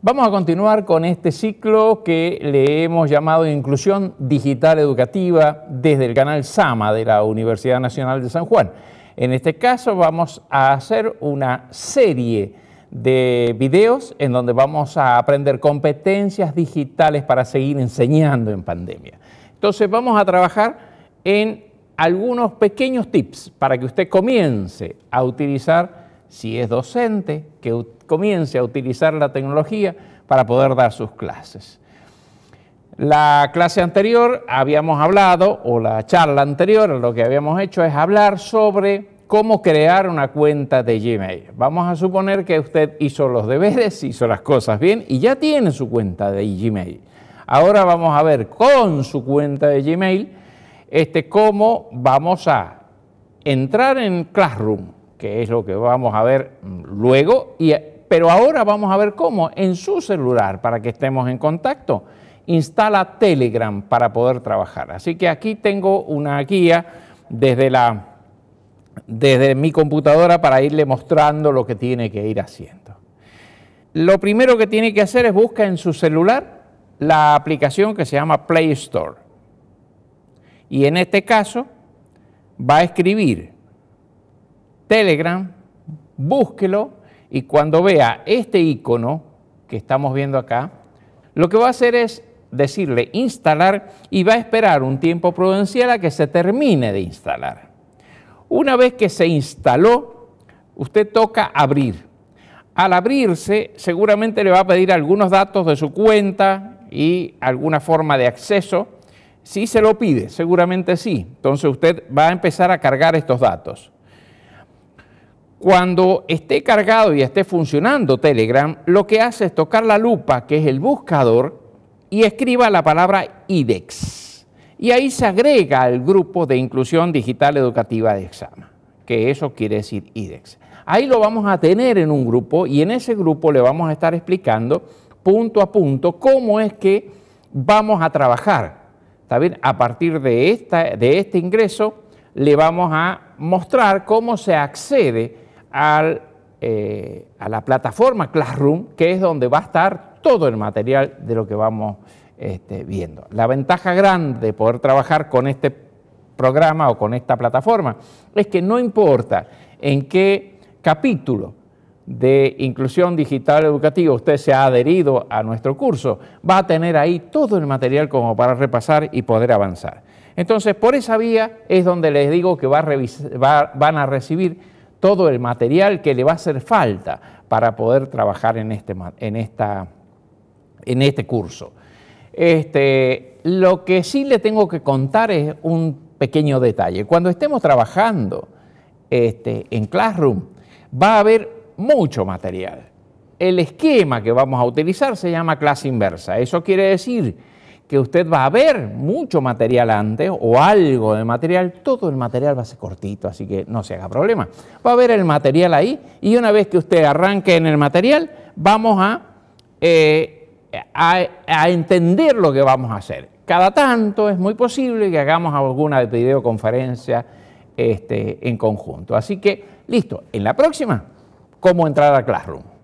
Vamos a continuar con este ciclo que le hemos llamado Inclusión Digital Educativa desde el canal SAMA de la Universidad Nacional de San Juan. En este caso vamos a hacer una serie de videos en donde vamos a aprender competencias digitales para seguir enseñando en pandemia. Entonces vamos a trabajar en algunos pequeños tips para que usted comience a utilizar si es docente, que comience a utilizar la tecnología para poder dar sus clases. La clase anterior habíamos hablado, o la charla anterior, lo que habíamos hecho es hablar sobre cómo crear una cuenta de Gmail. Vamos a suponer que usted hizo los deberes, hizo las cosas bien y ya tiene su cuenta de Gmail. Ahora vamos a ver con su cuenta de Gmail este, cómo vamos a entrar en Classroom, que es lo que vamos a ver luego, y, pero ahora vamos a ver cómo en su celular para que estemos en contacto. Instala Telegram para poder trabajar. Así que aquí tengo una guía desde, la, desde mi computadora para irle mostrando lo que tiene que ir haciendo. Lo primero que tiene que hacer es buscar en su celular la aplicación que se llama Play Store. Y en este caso va a escribir Telegram, búsquelo y cuando vea este icono que estamos viendo acá, lo que va a hacer es decirle instalar y va a esperar un tiempo prudencial a que se termine de instalar. Una vez que se instaló, usted toca abrir. Al abrirse, seguramente le va a pedir algunos datos de su cuenta y alguna forma de acceso. Si se lo pide, seguramente sí. Entonces usted va a empezar a cargar estos datos. Cuando esté cargado y esté funcionando Telegram, lo que hace es tocar la lupa, que es el buscador, y escriba la palabra IDEX. Y ahí se agrega al grupo de inclusión digital educativa de examen, que eso quiere decir IDEX. Ahí lo vamos a tener en un grupo y en ese grupo le vamos a estar explicando punto a punto cómo es que vamos a trabajar. ¿Está bien? A partir de, esta, de este ingreso le vamos a mostrar cómo se accede eh, a la plataforma Classroom, que es donde va a estar todo el material de lo que vamos este, viendo. La ventaja grande de poder trabajar con este programa o con esta plataforma es que no importa en qué capítulo de inclusión digital educativa usted se ha adherido a nuestro curso, va a tener ahí todo el material como para repasar y poder avanzar. Entonces, por esa vía es donde les digo que van a recibir todo el material que le va a hacer falta para poder trabajar en este, en en este curso. Este, lo que sí le tengo que contar es un pequeño detalle. Cuando estemos trabajando este, en Classroom va a haber mucho material. El esquema que vamos a utilizar se llama clase inversa. Eso quiere decir que usted va a ver mucho material antes o algo de material, todo el material va a ser cortito, así que no se haga problema. Va a ver el material ahí y una vez que usted arranque en el material, vamos eh, a, entender lo que vamos a hacer. Cada tanto es muy posible que hagamos alguna videoconferencia este, en conjunto. Así que, listo, en la próxima, cómo entrar a Classroom.